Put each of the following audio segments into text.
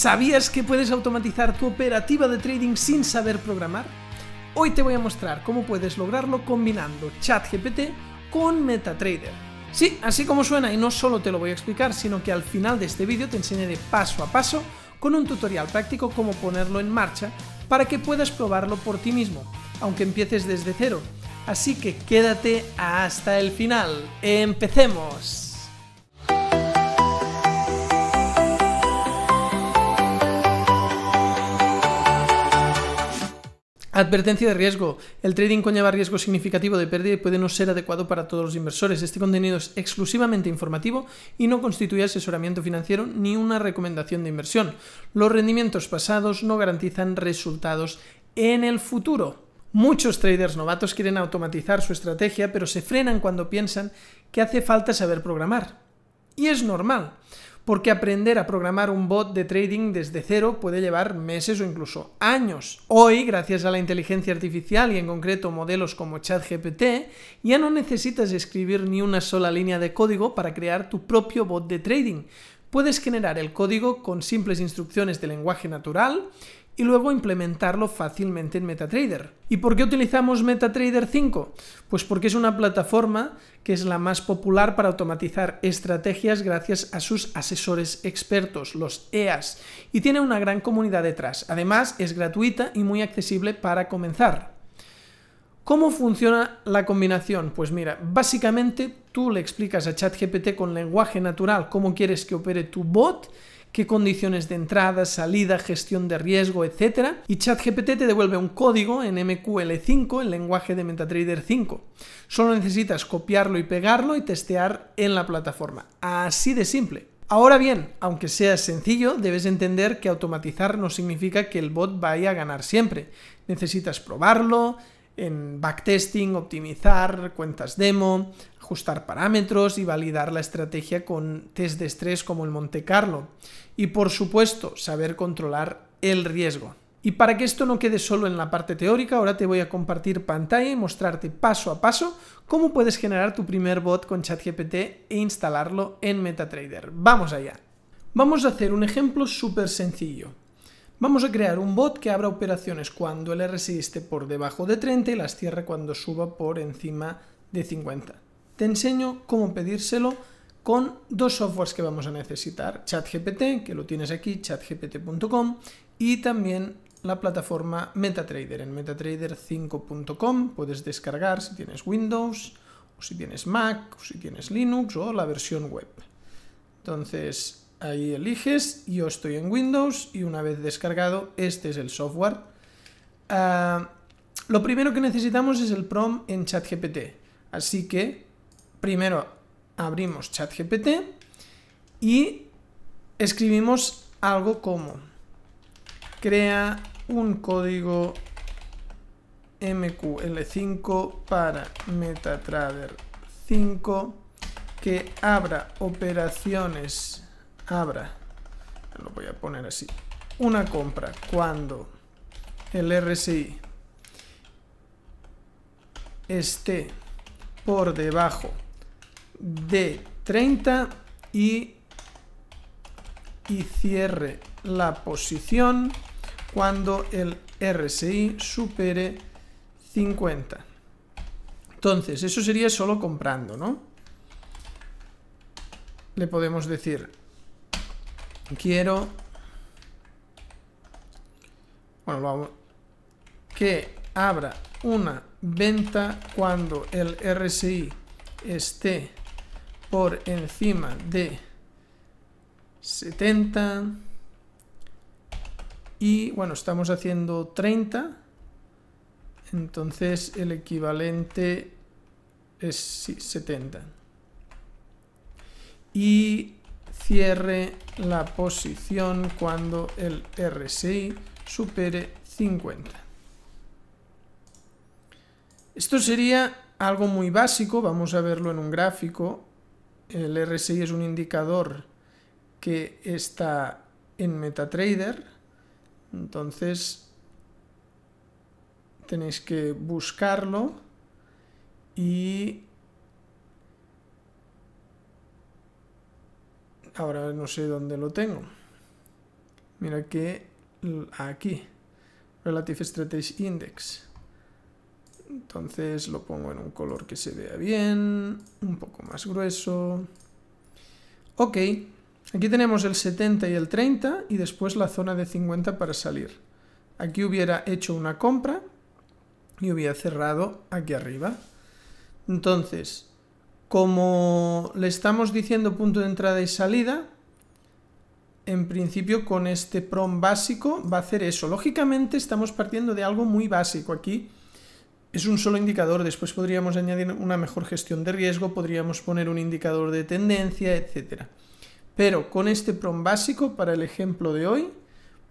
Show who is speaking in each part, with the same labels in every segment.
Speaker 1: ¿Sabías que puedes automatizar tu operativa de trading sin saber programar? Hoy te voy a mostrar cómo puedes lograrlo combinando ChatGPT con MetaTrader. Sí, así como suena y no solo te lo voy a explicar, sino que al final de este vídeo te enseñaré paso a paso con un tutorial práctico cómo ponerlo en marcha para que puedas probarlo por ti mismo, aunque empieces desde cero. Así que quédate hasta el final. ¡Empecemos! Advertencia de riesgo. El trading conlleva riesgo significativo de pérdida y puede no ser adecuado para todos los inversores. Este contenido es exclusivamente informativo y no constituye asesoramiento financiero ni una recomendación de inversión. Los rendimientos pasados no garantizan resultados en el futuro. Muchos traders novatos quieren automatizar su estrategia, pero se frenan cuando piensan que hace falta saber programar. Y es normal porque aprender a programar un bot de trading desde cero puede llevar meses o incluso años. Hoy, gracias a la inteligencia artificial y en concreto modelos como ChatGPT, ya no necesitas escribir ni una sola línea de código para crear tu propio bot de trading. Puedes generar el código con simples instrucciones de lenguaje natural y luego implementarlo fácilmente en MetaTrader. ¿Y por qué utilizamos MetaTrader 5? Pues porque es una plataforma que es la más popular para automatizar estrategias gracias a sus asesores expertos, los EAS, y tiene una gran comunidad detrás. Además, es gratuita y muy accesible para comenzar. ¿Cómo funciona la combinación? Pues mira, básicamente tú le explicas a ChatGPT con lenguaje natural cómo quieres que opere tu bot qué condiciones de entrada, salida, gestión de riesgo, etc. Y ChatGPT te devuelve un código en MQL5, el lenguaje de MetaTrader 5. Solo necesitas copiarlo y pegarlo y testear en la plataforma. Así de simple. Ahora bien, aunque sea sencillo, debes entender que automatizar no significa que el bot vaya a ganar siempre. Necesitas probarlo, en backtesting, optimizar cuentas demo, ajustar parámetros y validar la estrategia con test de estrés como el Monte Carlo. Y por supuesto, saber controlar el riesgo. Y para que esto no quede solo en la parte teórica, ahora te voy a compartir pantalla y mostrarte paso a paso cómo puedes generar tu primer bot con ChatGPT e instalarlo en MetaTrader. ¡Vamos allá! Vamos a hacer un ejemplo súper sencillo. Vamos a crear un bot que abra operaciones cuando el RSI esté por debajo de 30 y las cierre cuando suba por encima de 50. Te enseño cómo pedírselo con dos softwares que vamos a necesitar, ChatGPT, que lo tienes aquí, chatgpt.com, y también la plataforma MetaTrader, en metatrader5.com puedes descargar si tienes Windows, o si tienes Mac, o si tienes Linux, o la versión web. Entonces, Ahí eliges, yo estoy en Windows y una vez descargado, este es el software. Ah, lo primero que necesitamos es el PROM en ChatGPT. Así que primero abrimos ChatGPT y escribimos algo como crea un código MQL5 para MetaTrader 5 que abra operaciones Abra... lo voy a poner así, una compra cuando el RSI esté por debajo de 30 y, y cierre la posición cuando el RSI supere 50. Entonces, eso sería solo comprando, ¿no? Le podemos decir Quiero... Bueno, Que abra una venta cuando el RSI esté por encima de 70 y bueno estamos haciendo 30 entonces el equivalente es 70 y cierre la posición cuando el RSI supere 50. Esto sería algo muy básico, vamos a verlo en un gráfico. El RSI es un indicador que está en MetaTrader, entonces tenéis que buscarlo y ahora no sé dónde lo tengo. Mira que aquí, Relative Strategy Index. Entonces lo pongo en un color que se vea bien, un poco más grueso. Ok, aquí tenemos el 70 y el 30 y después la zona de 50 para salir. Aquí hubiera hecho una compra y hubiera cerrado aquí arriba. Entonces, como le estamos diciendo punto de entrada y salida, en principio con este prom básico va a hacer eso. Lógicamente estamos partiendo de algo muy básico aquí. Es un solo indicador, después podríamos añadir una mejor gestión de riesgo, podríamos poner un indicador de tendencia, etc. Pero con este prom básico, para el ejemplo de hoy,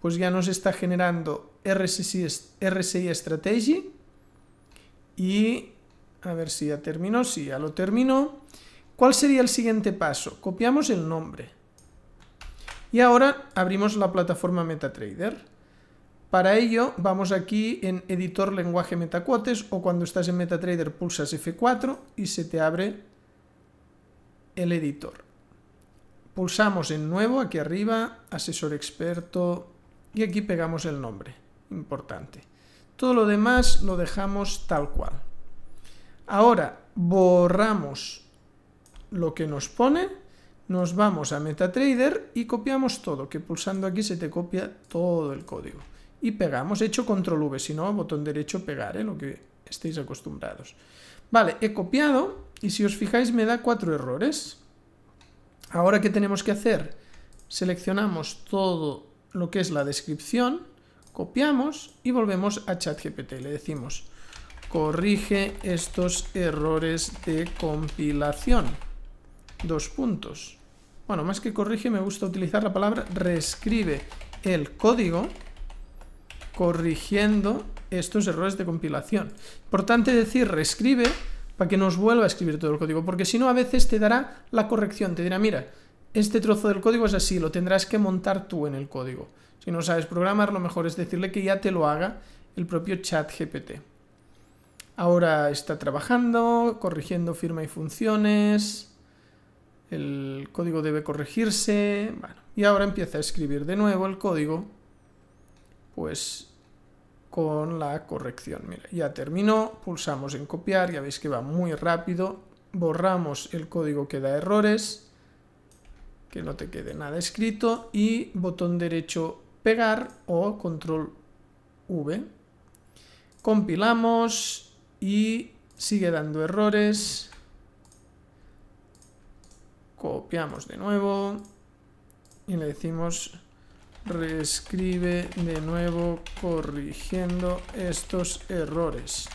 Speaker 1: pues ya nos está generando RSI, RSI Strategy y a ver si ya terminó, si ya lo terminó. ¿Cuál sería el siguiente paso? Copiamos el nombre. Y ahora abrimos la plataforma MetaTrader. Para ello vamos aquí en editor lenguaje metacuotes o cuando estás en MetaTrader pulsas F4 y se te abre el editor. Pulsamos en nuevo aquí arriba, asesor experto y aquí pegamos el nombre, importante. Todo lo demás lo dejamos tal cual. Ahora borramos lo que nos pone, nos vamos a MetaTrader y copiamos todo, que pulsando aquí se te copia todo el código. Y pegamos, he hecho control V, si no, botón derecho pegar, ¿eh? lo que estéis acostumbrados. Vale, he copiado y si os fijáis me da cuatro errores. Ahora, ¿qué tenemos que hacer? Seleccionamos todo lo que es la descripción, copiamos y volvemos a ChatGPT. Le decimos, corrige estos errores de compilación. Dos puntos. Bueno, más que corrige, me gusta utilizar la palabra reescribe el código corrigiendo estos errores de compilación. Importante decir reescribe para que nos vuelva a escribir todo el código, porque si no a veces te dará la corrección, te dirá, mira, este trozo del código es así, lo tendrás que montar tú en el código. Si no sabes programar, lo mejor es decirle que ya te lo haga el propio chat GPT. Ahora está trabajando, corrigiendo firma y funciones. El código debe corregirse. y ahora empieza a escribir de nuevo el código. Pues con la corrección. Mira, ya terminó, pulsamos en copiar, ya veis que va muy rápido, borramos el código que da errores, que no te quede nada escrito, y botón derecho pegar o control V. Compilamos y sigue dando errores. Copiamos de nuevo y le decimos reescribe de nuevo corrigiendo estos errores.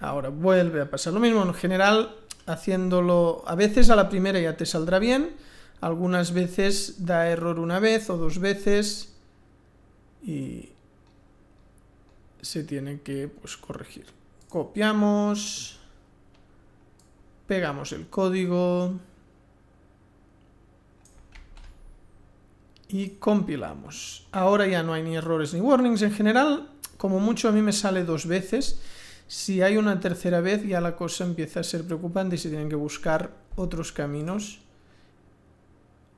Speaker 1: Ahora vuelve a pasar lo mismo. En general, haciéndolo a veces a la primera ya te saldrá bien. Algunas veces da error una vez o dos veces y se tiene que pues, corregir. Copiamos, pegamos el código y compilamos. Ahora ya no hay ni errores ni warnings. En general, como mucho a mí me sale dos veces. Si hay una tercera vez ya la cosa empieza a ser preocupante y se tienen que buscar otros caminos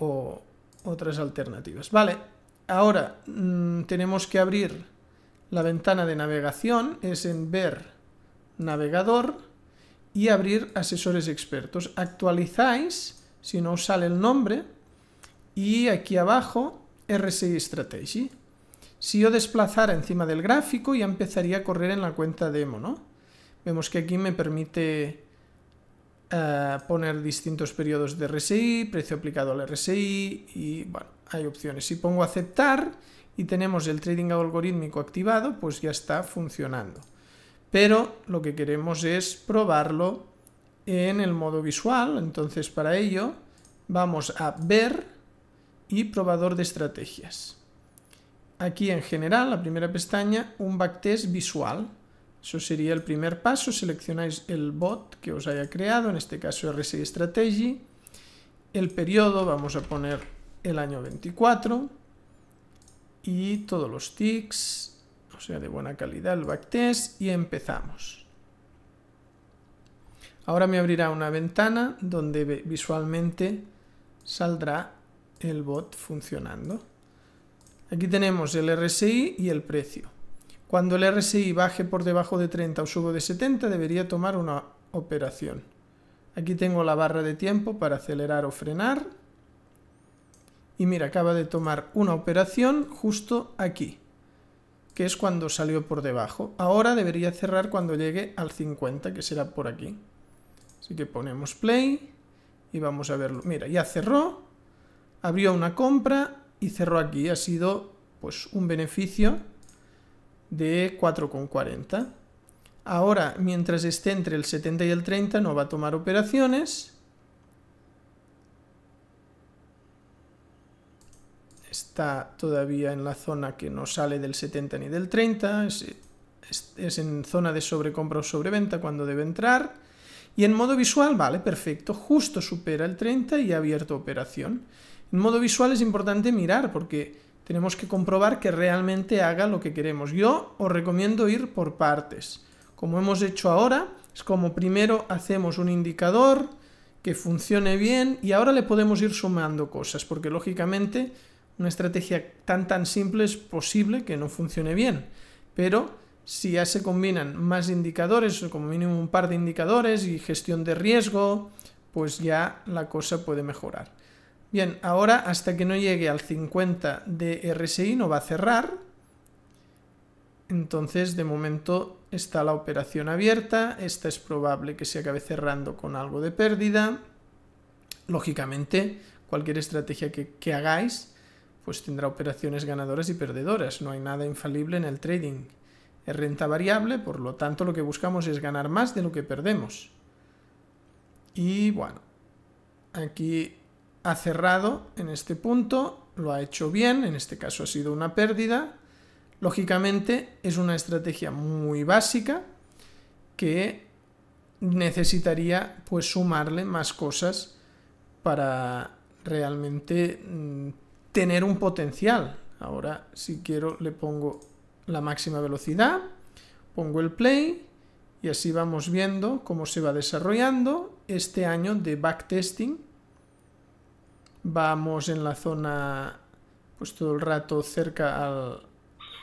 Speaker 1: o otras alternativas. Vale, ahora mm, tenemos que abrir la ventana de navegación, es en ver navegador y abrir asesores expertos. Actualizáis, si no os sale el nombre, y aquí abajo RSI Strategy. Si yo desplazara encima del gráfico ya empezaría a correr en la cuenta demo, Vemos que aquí me permite eh, poner distintos periodos de RSI, precio aplicado al RSI y bueno, hay opciones. Si pongo aceptar y tenemos el trading algorítmico activado, pues ya está funcionando. Pero lo que queremos es probarlo en el modo visual, entonces para ello vamos a ver y probador de estrategias. Aquí en general, la primera pestaña, un backtest visual. Eso sería el primer paso, seleccionáis el bot que os haya creado, en este caso RSI Strategy, el periodo, vamos a poner el año 24, y todos los ticks, o sea, de buena calidad el backtest, y empezamos. Ahora me abrirá una ventana donde visualmente saldrá el bot funcionando. Aquí tenemos el RSI y el precio. Cuando el RSI baje por debajo de 30 o subo de 70 debería tomar una operación. Aquí tengo la barra de tiempo para acelerar o frenar. Y mira, acaba de tomar una operación justo aquí, que es cuando salió por debajo. Ahora debería cerrar cuando llegue al 50, que será por aquí. Así que ponemos play y vamos a verlo. Mira, ya cerró, abrió una compra y cerró aquí. Ha sido pues un beneficio de 4,40. Ahora, mientras esté entre el 70 y el 30, no va a tomar operaciones. Está todavía en la zona que no sale del 70 ni del 30. Es, en zona de sobrecompra o sobreventa cuando debe entrar. Y en modo visual, vale, perfecto, justo supera el 30 y ha abierto operación. En modo visual es importante mirar porque tenemos que comprobar que realmente haga lo que queremos. Yo os recomiendo ir por partes. Como hemos hecho ahora, es como primero hacemos un indicador que funcione bien y ahora le podemos ir sumando cosas, porque lógicamente una estrategia tan tan simple es posible que no funcione bien, pero si ya se combinan más indicadores, como mínimo un par de indicadores y gestión de riesgo, pues ya la cosa puede mejorar. Bien, ahora hasta que no llegue al 50 de RSI no va a cerrar. Entonces, de momento está la operación abierta. Esta es probable que se acabe cerrando con algo de pérdida. Lógicamente, cualquier estrategia que, hagáis, pues tendrá operaciones ganadoras y perdedoras. No hay nada infalible en el trading. Es renta variable, por lo tanto lo que buscamos es ganar más de lo que perdemos. Y bueno, aquí ha cerrado en este punto, lo ha hecho bien, en este caso ha sido una pérdida. Lógicamente es una estrategia muy básica que necesitaría pues sumarle más cosas para realmente mm, tener un potencial. Ahora si quiero le pongo la máxima velocidad, pongo el play y así vamos viendo cómo se va desarrollando este año de backtesting vamos en la zona, pues todo el rato cerca a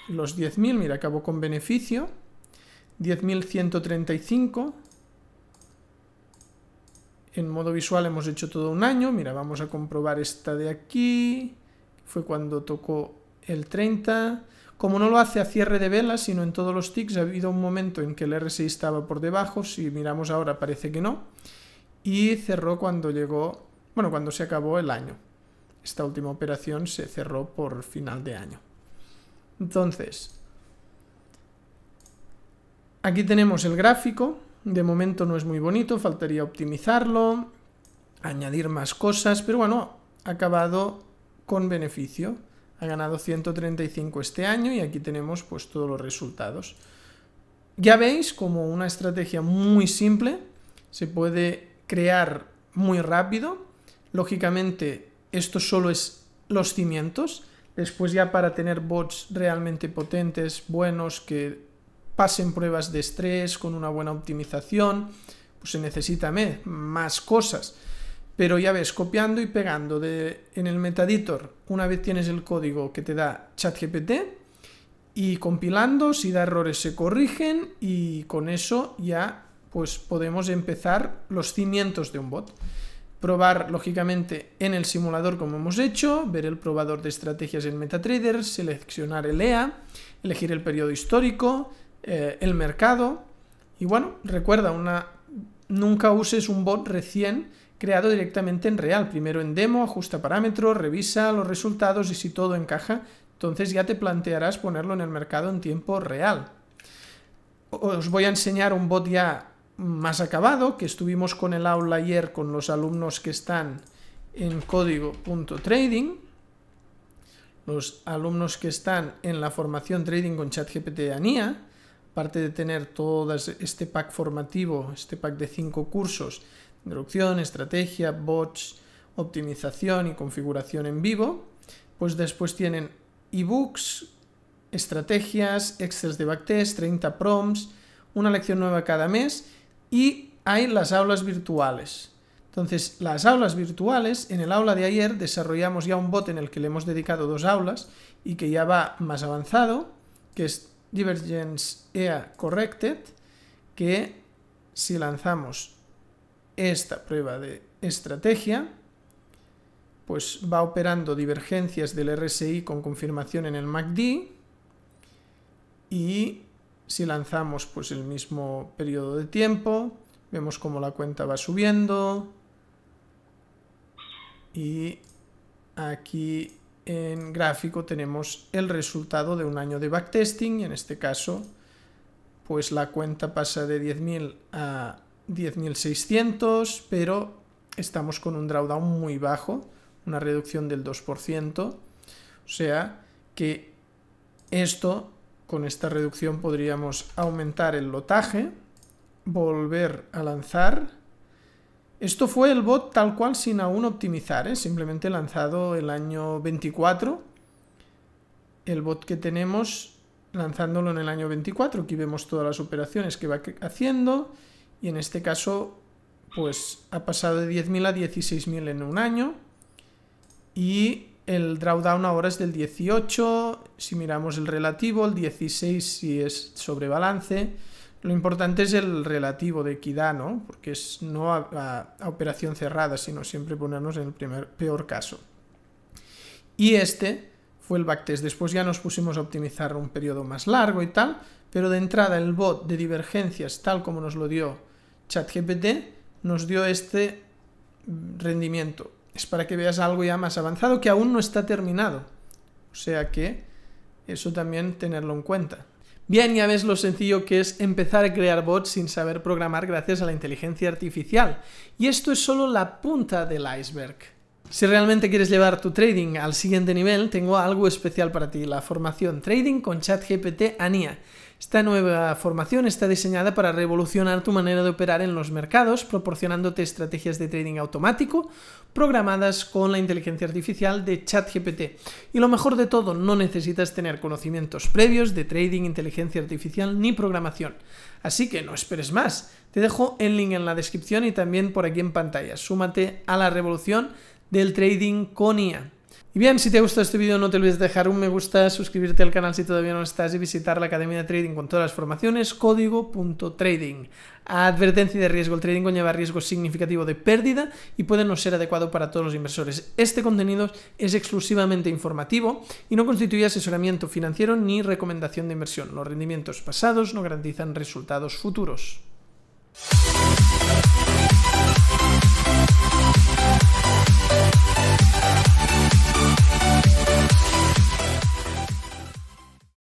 Speaker 1: los 10.000, mira, acabó con beneficio, 10.135, en modo visual hemos hecho todo un año, mira, vamos a comprobar esta de aquí, fue cuando tocó el 30, como no lo hace a cierre de velas, sino en todos los ticks, ha habido un momento en que el RSI estaba por debajo, si miramos ahora parece que no, y cerró cuando llegó bueno, cuando se acabó el año. Esta última operación se cerró por final de año. Entonces, aquí tenemos el gráfico. De momento no es muy bonito, faltaría optimizarlo, añadir más cosas, pero bueno, ha acabado con beneficio. Ha ganado 135 este año y aquí tenemos pues todos los resultados. Ya veis como una estrategia muy simple se puede crear muy rápido Lógicamente, esto solo es los cimientos. Después ya para tener bots realmente potentes, buenos, que pasen pruebas de estrés con una buena optimización, pues se necesita más cosas. Pero ya ves, copiando y pegando en el metaditor, una vez tienes el código que te da ChatGPT, y compilando, si da errores se corrigen y con eso ya pues podemos empezar los cimientos de un bot probar lógicamente en el simulador como hemos hecho, ver el probador de estrategias en MetaTrader, seleccionar el EA, elegir el periodo histórico, eh, el mercado y bueno, recuerda, una, nunca uses un bot recién creado directamente en real, primero en demo, ajusta parámetros, revisa los resultados y si todo encaja, entonces ya te plantearás ponerlo en el mercado en tiempo real. Os voy a enseñar un bot ya más acabado, que estuvimos con el aula ayer con los alumnos que están en código.trading, los alumnos que están en la formación trading con ChatGPT de ANIA, aparte de tener todo este pack formativo, este pack de cinco cursos, introducción, estrategia, bots, optimización y configuración en vivo, pues después tienen ebooks, estrategias, extras de backtest, 30 prompts, una lección nueva cada mes y hay las aulas virtuales. Entonces, las aulas virtuales, en el aula de ayer desarrollamos ya un bot en el que le hemos dedicado dos aulas y que ya va más avanzado, que es Divergence EA Corrected, que si lanzamos esta prueba de estrategia, pues va operando divergencias del RSI con confirmación en el MACD y si lanzamos pues el mismo periodo de tiempo, vemos cómo la cuenta va subiendo y aquí en gráfico tenemos el resultado de un año de backtesting y en este caso pues la cuenta pasa de 10.000 a 10.600 pero estamos con un drawdown muy bajo, una reducción del 2%, o sea que esto con esta reducción podríamos aumentar el lotaje, volver a lanzar. Esto fue el bot tal cual sin aún optimizar, ¿eh? simplemente lanzado el año 24. El bot que tenemos lanzándolo en el año 24, aquí vemos todas las operaciones que va haciendo y en este caso pues ha pasado de 10.000 a 16.000 en un año y el drawdown ahora es del 18, si miramos el relativo, el 16 si es sobre balance. Lo importante es el relativo de equidad, ¿no? Porque es no a, operación cerrada, sino siempre ponernos en el primer, peor caso. Y este fue el backtest. Después ya nos pusimos a optimizar un periodo más largo y tal, pero de entrada el bot de divergencias, tal como nos lo dio ChatGPT, nos dio este rendimiento para que veas algo ya más avanzado que aún no está terminado. O sea que eso también tenerlo en cuenta. Bien, ya ves lo sencillo que es empezar a crear bots sin saber programar gracias a la inteligencia artificial. Y esto es solo la punta del iceberg. Si realmente quieres llevar tu trading al siguiente nivel, tengo algo especial para ti, la formación Trading con ChatGPT ANIA. Esta nueva formación está diseñada para revolucionar tu manera de operar en los mercados, proporcionándote estrategias de trading automático programadas con la inteligencia artificial de ChatGPT. Y lo mejor de todo, no necesitas tener conocimientos previos de trading, inteligencia artificial ni programación. Así que no esperes más. Te dejo el link en la descripción y también por aquí en pantalla. Súmate a la revolución del trading con IA. Y bien, si te gustado este vídeo no te olvides de dejar un me gusta, suscribirte al canal si todavía no estás y visitar la Academia de Trading con todas las formaciones, código.trading. Advertencia de riesgo, el trading conlleva riesgo significativo de pérdida y puede no ser adecuado para todos los inversores. Este contenido es exclusivamente informativo y no constituye asesoramiento financiero ni recomendación de inversión. Los rendimientos pasados no garantizan resultados futuros.